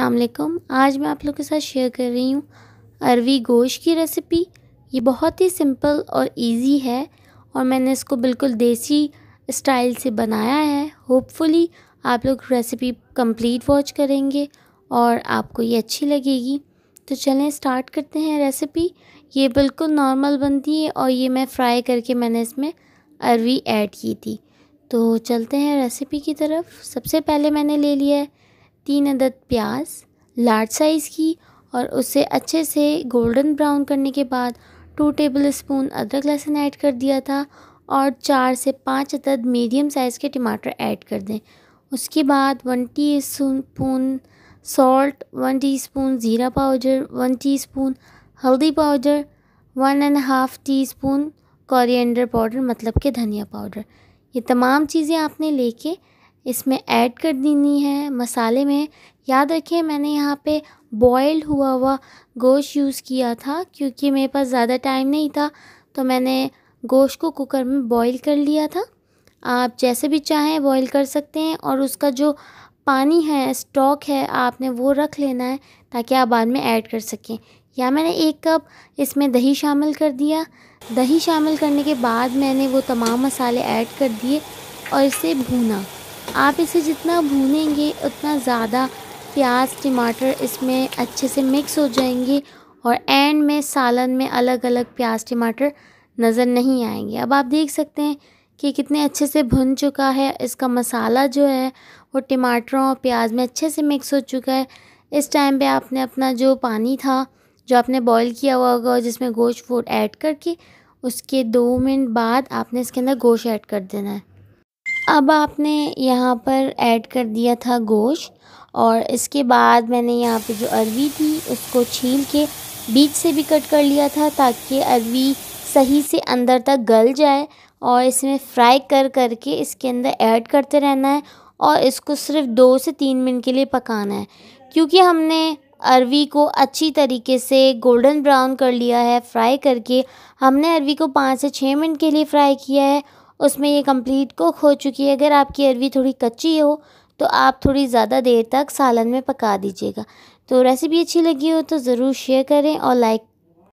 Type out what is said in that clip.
असलम आज मैं आप लोग के साथ शेयर कर रही हूँ अरवी गोश की रेसिपी ये बहुत ही सिंपल और इजी है और मैंने इसको बिल्कुल देसी स्टाइल से बनाया है होपफुली आप लोग रेसिपी कंप्लीट वॉच करेंगे और आपको ये अच्छी लगेगी तो चलें स्टार्ट करते हैं रेसिपी ये बिल्कुल नॉर्मल बनती है और ये मैं फ्राई करके मैंने इसमें अरवी ऐड की थी तो चलते हैं रेसिपी की तरफ सबसे पहले मैंने ले लिया है तीन अदद प्याज लार्ज साइज़ की और उसे अच्छे से गोल्डन ब्राउन करने के बाद टू टेबल स्पून अदरक लहसुन ऐड कर दिया था और चार से पाँच अदद मीडियम साइज़ के टमाटर ऐड कर दें उसके बाद one teaspoon salt one teaspoon ज़ीरा पाउडर वन टी स्पून हल्दी powder one and half teaspoon coriander powder मतलब कि धनिया पाउडर ये तमाम चीज़ें आपने लेके इसमें ऐड कर देनी है मसाले में याद रखें मैंने यहाँ पे बॉयल हुआ हुआ गोश्त यूज़ किया था क्योंकि मेरे पास ज़्यादा टाइम नहीं था तो मैंने गोश्त को कुकर में बॉयल कर लिया था आप जैसे भी चाहें बॉयल कर सकते हैं और उसका जो पानी है स्टॉक है आपने वो रख लेना है ताकि आप बाद में ऐड कर सकें या मैंने एक कप इसमें दही शामिल कर दिया दही शामिल करने के बाद मैंने वो तमाम मसाले ऐड कर दिए और इसे भूना आप इसे जितना भूनेंगे उतना ज़्यादा प्याज टमाटर इसमें अच्छे से मिक्स हो जाएंगे और एंड में सालन में अलग अलग प्याज टमाटर नज़र नहीं आएंगे अब आप देख सकते हैं कि कितने अच्छे से भुन चुका है इसका मसाला जो है वो टमाटरों और प्याज में अच्छे से मिक्स हो चुका है इस टाइम पे आपने अपना जो पानी था जो आपने बॉईल किया हुआ होगा और जिसमें गोश्त फूड ऐड करके उसके दो मिनट बाद आपने इसके अंदर गोश्त ऐड कर देना है अब आपने यहाँ पर ऐड कर दिया था गोश्त और इसके बाद मैंने यहाँ पे जो अरवी थी उसको छील के बीच से भी कट कर लिया था ताकि अरवी सही से अंदर तक गल जाए और इसमें फ्राई कर करके इसके अंदर ऐड करते रहना है और इसको सिर्फ दो से तीन मिनट के लिए पकाना है क्योंकि हमने अरवी को अच्छी तरीके से गोल्डन ब्राउन कर लिया है फ्राई करके हमने अरवी को पाँच से छः मिनट के लिए फ्राई किया है उसमें ये कंप्लीट कुक हो चुकी है अगर आपकी अरवी थोड़ी कच्ची हो तो आप थोड़ी ज़्यादा देर तक सालन में पका दीजिएगा तो रेसिपी अच्छी लगी हो तो ज़रूर शेयर करें और लाइक